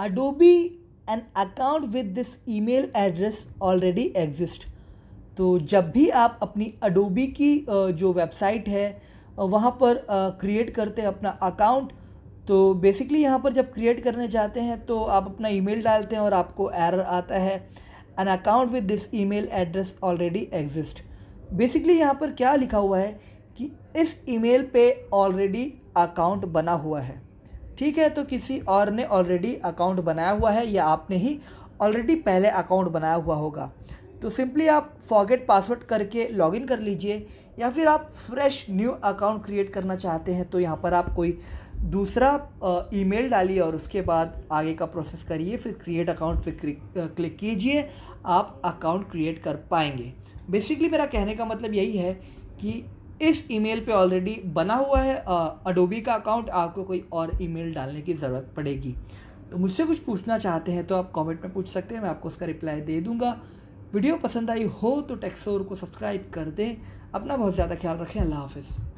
Adobe an account with this email address already exist तो जब भी आप अपनी अडोबी की जो वेबसाइट है वहाँ पर क्रिएट करते हैं अपना अकाउंट तो बेसिकली यहाँ पर जब क्रिएट करने जाते हैं तो आप अपना ईमेल डालते हैं और आपको एरर आता है an account with this email address already exist basically यहाँ पर क्या लिखा हुआ है कि इस ईमेल पे ऑलरेडी अकाउंट बना हुआ है ठीक है तो किसी और ने ऑलरेडी अकाउंट बनाया हुआ है या आपने ही ऑलरेडी पहले अकाउंट बनाया हुआ होगा तो सिंपली आप फॉगेट पासवर्ड करके लॉगिन कर लीजिए या फिर आप फ्रेश न्यू अकाउंट क्रिएट करना चाहते हैं तो यहाँ पर आप कोई दूसरा ईमेल डालिए और उसके बाद आगे का प्रोसेस करिए फिर क्रिएट अकाउंट पे क्लिक कीजिए आप अकाउंट क्रिएट कर पाएंगे बेसिकली मेरा कहने का मतलब यही है कि इस ईमेल पे ऑलरेडी बना हुआ है अडोबी का अकाउंट आपको कोई और ईमेल डालने की ज़रूरत पड़ेगी तो मुझसे कुछ पूछना चाहते हैं तो आप कमेंट में पूछ सकते हैं मैं आपको उसका रिप्लाई दे दूँगा वीडियो पसंद आई हो तो टेक्सोर को सब्सक्राइब कर दें अपना बहुत ज़्यादा ख्याल रखें अल्लाह हाफिज़